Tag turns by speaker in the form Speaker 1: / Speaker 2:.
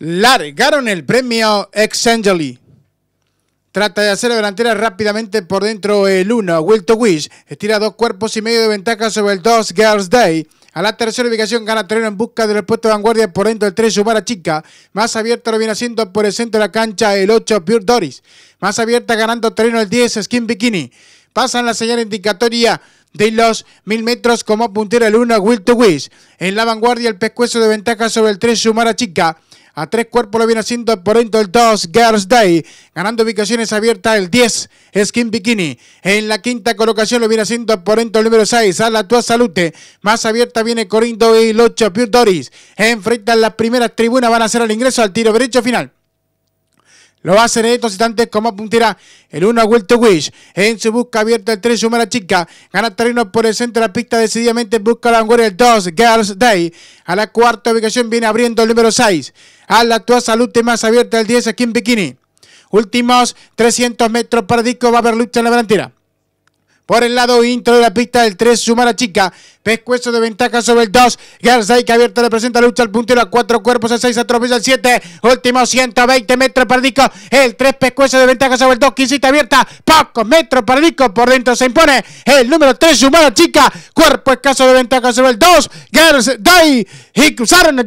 Speaker 1: largaron el premio ex -Angeli. Trata de hacer la delantera rápidamente por dentro el 1, Will to Wish. Estira dos cuerpos y medio de ventaja sobre el 2, Girls Day. A la tercera ubicación gana terreno en busca del puesto de vanguardia por dentro del 3, Sumara Chica. Más abierta lo viene haciendo por el centro de la cancha el 8, Pure Doris. Más abierta ganando terreno el 10, Skin Bikini. Pasan la señal indicatoria de los mil metros como puntera el 1, Will to Wish. En la vanguardia el pescuezo de ventaja sobre el 3, Sumara Chica. A tres cuerpos lo viene haciendo por dentro el 2, Girls Day. Ganando ubicaciones abiertas el 10, Skin Bikini. En la quinta colocación lo viene haciendo por dentro el número 6, a la Tua Salute. Más abierta viene Corindo y el 8, Pure Doris. Enfrentan las primeras tribunas, van a hacer el ingreso al tiro derecho final. Lo hacen en estos instantes como puntera el 1 a Will Wish. En su busca abierta el 3 suma chica. Gana terreno por el centro de la pista decididamente. Busca la vanguardia el 2. Girls Day. A la cuarta ubicación viene abriendo el número 6. A la actual salud más abierta el 10 aquí en Bikini. Últimos 300 metros para Disco. Va a haber lucha en la delantera. Por el lado intro de la pista del 3, suma la chica. Pescuezo de ventaja sobre el 2. Garzai que abierto representa lucha al puntero a cuatro cuerpos, a 6 atropella al 7. Último 120 metros para El 3 pescuezo de ventaja sobre el 2. Quisita abierta. Pocos metros para Dico. Por dentro se impone el número 3, suma la chica. Cuerpo escaso de ventaja sobre el 2. Garzai y cruzaron